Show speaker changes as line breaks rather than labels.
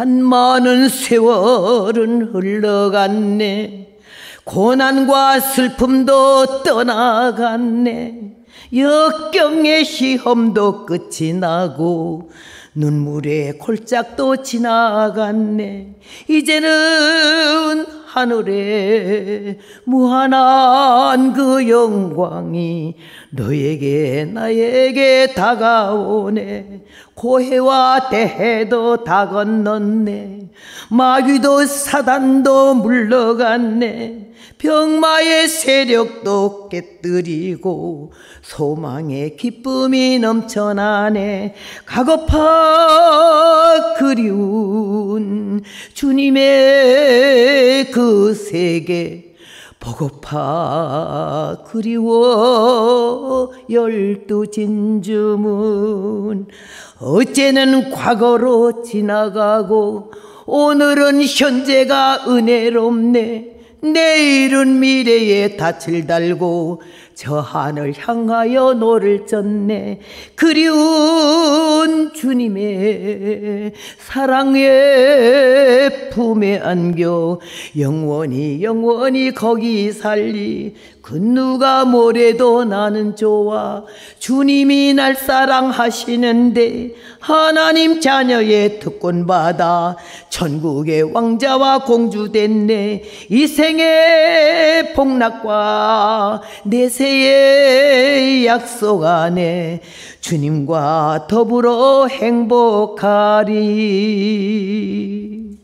한 많은 세월은 흘러갔네 고난과 슬픔도 떠나갔네 역경의 시험도 끝이 나고 눈물의 골짝도 지나갔네 이제는 하늘에 무한한 그 영광이 너에게 나에게 다가오네 고해와 대해도 다 건넜네 마귀도 사단도 물러갔네 병마의 세력도 깨뜨리고 소망의 기쁨이 넘쳐나네 가고파 그리운 주님의 그 세계 보고파 그리워 열두 진주문 어째는 과거로 지나가고 오늘은 현재가 은혜롭네 내일은 미래에 닻을 달고 저 하늘 향하여 노를 젓네 그리운 주님의 사랑의 품에 안겨 영원히 영원히 거기 살리 그 누가 뭐래도 나는 좋아 주님이 날 사랑하시는데 하나님 자녀의 특권 받아 천국의 왕자와 공주 됐네 이세 인생의 폭락과 내세의 약속 안에 주님과 더불어 행복하리.